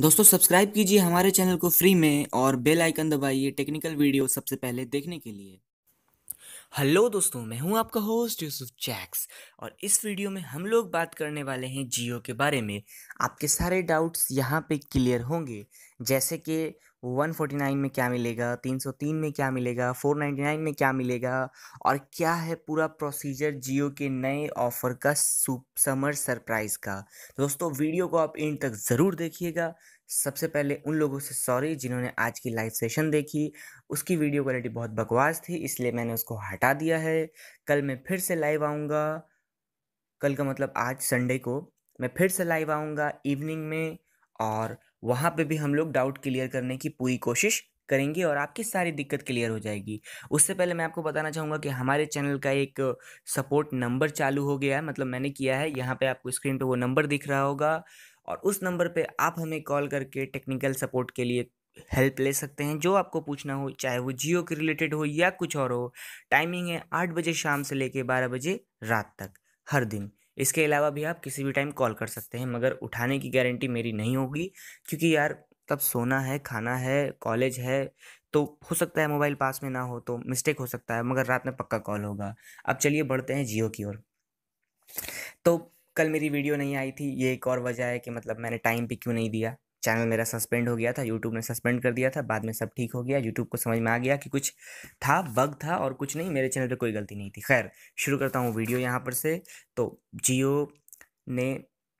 दोस्तों सब्सक्राइब कीजिए हमारे चैनल को फ्री में और बेल आइकन दबाइए टेक्निकल वीडियो सबसे पहले देखने के लिए हेलो दोस्तों मैं हूं आपका होस्ट यूसुफ चैक्स और इस वीडियो में हम लोग बात करने वाले हैं जियो के बारे में आपके सारे डाउट्स यहां पे क्लियर होंगे जैसे कि 149 में क्या मिलेगा 303 में क्या मिलेगा 499 में क्या मिलेगा और क्या है पूरा प्रोसीजर जियो के नए ऑफ़र का समर सरप्राइज़ का दोस्तों वीडियो को आप एंड तक ज़रूर देखिएगा सबसे पहले उन लोगों से सॉरी जिन्होंने आज की लाइव सेशन देखी उसकी वीडियो क्वालिटी बहुत बकवास थी इसलिए मैंने उसको हटा दिया है कल मैं फिर से लाइव आऊँगा कल का मतलब आज संडे को मैं फिर से लाइव आऊँगा इवनिंग में और वहाँ पे भी हम लोग डाउट क्लियर करने की पूरी कोशिश करेंगे और आपकी सारी दिक्कत क्लियर हो जाएगी उससे पहले मैं आपको बताना चाहूँगा कि हमारे चैनल का एक सपोर्ट नंबर चालू हो गया है मतलब मैंने किया है यहाँ पे आपको स्क्रीन पे वो नंबर दिख रहा होगा और उस नंबर पे आप हमें कॉल करके टेक्निकल सपोर्ट के लिए हेल्प ले सकते हैं जो आपको पूछना हो चाहे वो जियो के रिलेटेड हो या कुछ और हो टाइमिंग है आठ बजे शाम से लेके बारह बजे रात तक हर दिन इसके अलावा भी आप किसी भी टाइम कॉल कर सकते हैं मगर उठाने की गारंटी मेरी नहीं होगी क्योंकि यार तब सोना है खाना है कॉलेज है तो हो सकता है मोबाइल पास में ना हो तो मिस्टेक हो सकता है मगर रात में पक्का कॉल होगा अब चलिए बढ़ते हैं जियो की ओर तो कल मेरी वीडियो नहीं आई थी ये एक और वजह है कि मतलब मैंने टाइम पे क्यों नहीं दिया चैनल मेरा सस्पेंड हो गया था यूट्यूब ने सस्पेंड कर दिया था बाद में सब ठीक हो गया यूट्यूब को समझ में आ गया कि कुछ था बग था और कुछ नहीं मेरे चैनल पे कोई गलती नहीं थी खैर शुरू करता हूँ वीडियो यहाँ पर से तो जियो ने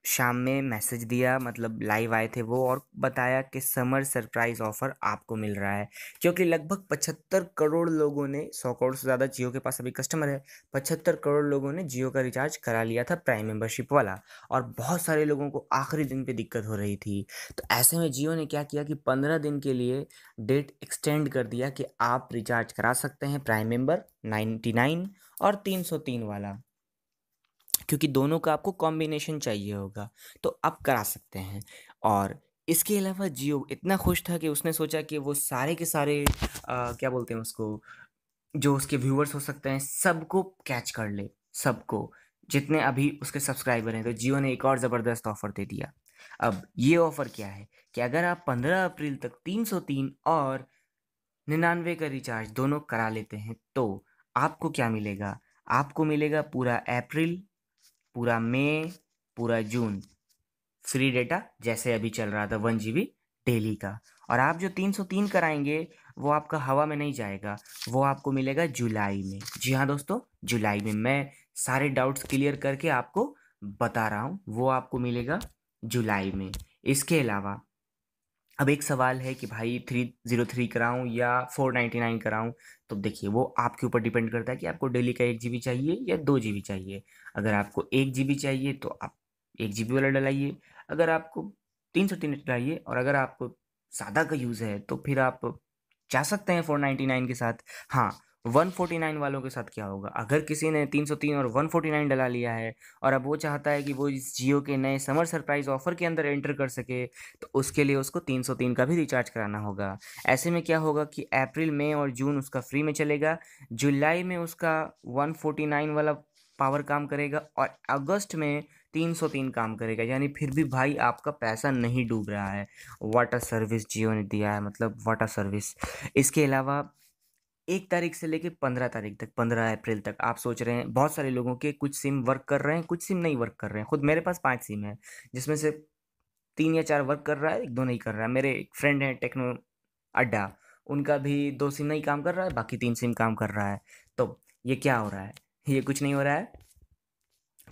शाम में मैसेज दिया मतलब लाइव आए थे वो और बताया कि समर सरप्राइज़ ऑफ़र आपको मिल रहा है क्योंकि लगभग पचहत्तर करोड़ लोगों ने सौ करोड़ से ज़्यादा जियो के पास अभी कस्टमर है पचहत्तर करोड़ लोगों ने जियो का रिचार्ज करा लिया था प्राइम मेंबरशिप वाला और बहुत सारे लोगों को आखिरी दिन पर दिक्कत हो रही थी तो ऐसे में जियो ने क्या किया कि पंद्रह दिन के लिए डेट एक्सटेंड कर दिया कि आप रिचार्ज करा सकते हैं प्राइम मेम्बर नाइन्टी नाइन और तीन सौ तीन वाला क्योंकि दोनों का आपको कॉम्बिनेशन चाहिए होगा तो आप करा सकते हैं और इसके अलावा जियो इतना खुश था कि उसने सोचा कि वो सारे के सारे आ, क्या बोलते हैं उसको जो उसके व्यूअर्स हो सकते हैं सबको कैच कर ले सबको जितने अभी उसके सब्सक्राइबर हैं तो जियो ने एक और ज़बरदस्त ऑफ़र दे दिया अब ये ऑफ़र क्या है कि अगर आप 15 अप्रैल तक 303 और निन्यानवे का रिचार्ज दोनों करा लेते हैं तो आपको क्या मिलेगा आपको मिलेगा पूरा अप्रैल पूरा मई पूरा जून फ्री डेटा जैसे अभी चल रहा था वन जी डेली का और आप जो 303 कराएंगे वो आपका हवा में नहीं जाएगा वो आपको मिलेगा जुलाई में जी हाँ दोस्तों जुलाई में मैं सारे डाउट्स क्लियर करके आपको बता रहा हूँ वो आपको मिलेगा जुलाई में इसके अलावा अब एक सवाल है कि भाई थ्री ज़ीरो थ्री कराऊँ या फोर नाइन्टी नाइन कराऊँ तो देखिए वो आपके ऊपर डिपेंड करता है कि आपको डेली का एक जी बी चाहिए या दो जी बी चाहिए अगर आपको एक जी बी चाहिए तो आप एक जी बी वाला डलाइए अगर आपको तीन सौ तीन डलाइए और अगर आपको ज़्यादा का यूज़ है तो फिर आप जा सकते हैं फोर नाइन्टी नाइन के साथ हाँ 149 वालों के साथ क्या होगा अगर किसी ने 303 और 149 डला लिया है और अब वो चाहता है कि वो इस जियो के नए समर सरप्राइज ऑफर के अंदर एंटर कर सके तो उसके लिए उसको 303 का भी रिचार्ज कराना होगा ऐसे में क्या होगा कि अप्रैल मई और जून उसका फ्री में चलेगा जुलाई में उसका नाइन वाला पावर काम करेगा और अगस्त में 303 काम करेगा यानी फिर भी भाई आपका पैसा नहीं डूब रहा है वाटर सर्विस जियो ने दिया है मतलब वाटर सर्विस इसके अलावा एक तारीख से लेकर पंद्रह तारीख तक पंद्रह अप्रैल तक आप सोच रहे हैं बहुत सारे लोगों के कुछ सिम वर्क कर रहे हैं कुछ सिम नहीं वर्क कर रहे हैं खुद मेरे पास पाँच सिम है जिसमें से तीन या चार वर्क कर रहा है एक दो नहीं कर रहा है मेरे एक फ्रेंड हैं टेक्नो अड्डा उनका भी दो सिम नहीं काम कर रहा है बाकी तीन सिम काम कर रहा है तो ये क्या हो रहा है ये कुछ नहीं हो रहा है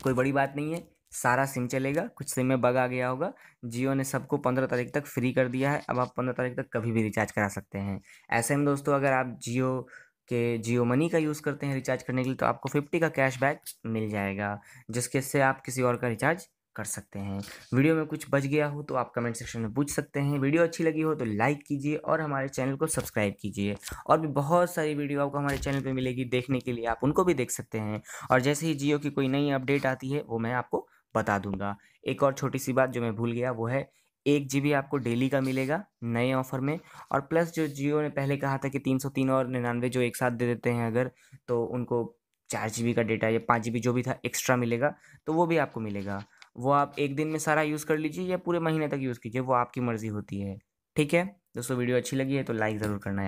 कोई बड़ी बात नहीं है सारा सिम चलेगा कुछ सिम में बग आ गया होगा जियो ने सबको पंद्रह तारीख तक फ्री कर दिया है अब आप पंद्रह तारीख तक कभी भी रिचार्ज करा सकते हैं ऐसे में दोस्तों अगर आप जियो के जियो मनी का यूज़ करते हैं रिचार्ज करने के लिए तो आपको फिफ्टी का कैशबैक मिल जाएगा जिसके से आप किसी और का रिचार्ज कर सकते हैं वीडियो में कुछ बच गया हो तो आप कमेंट सेक्शन में पूछ सकते हैं वीडियो अच्छी लगी हो तो लाइक कीजिए और हमारे चैनल को सब्सक्राइब कीजिए और भी बहुत सारी वीडियो आपको हमारे चैनल पर मिलेगी देखने के लिए आप उनको भी देख सकते हैं और जैसे ही जियो की कोई नई अपडेट आती है वो मैं आपको बता दूंगा एक और छोटी सी बात जो मैं भूल गया वो है एक जी आपको डेली का मिलेगा नए ऑफर में और प्लस जो जियो ने पहले कहा था कि तीन सौ तीन और निन्यानवे जो एक साथ दे देते हैं अगर तो उनको चार जी का डेटा या पाँच जी जो भी था एक्स्ट्रा मिलेगा तो वो भी आपको मिलेगा वो आप एक दिन में सारा यूज़ कर लीजिए या पूरे महीने तक यूज़ कीजिए वो आपकी मर्ज़ी होती है ठीक है दोस्तों वीडियो अच्छी लगी है तो लाइक ज़रूर करना है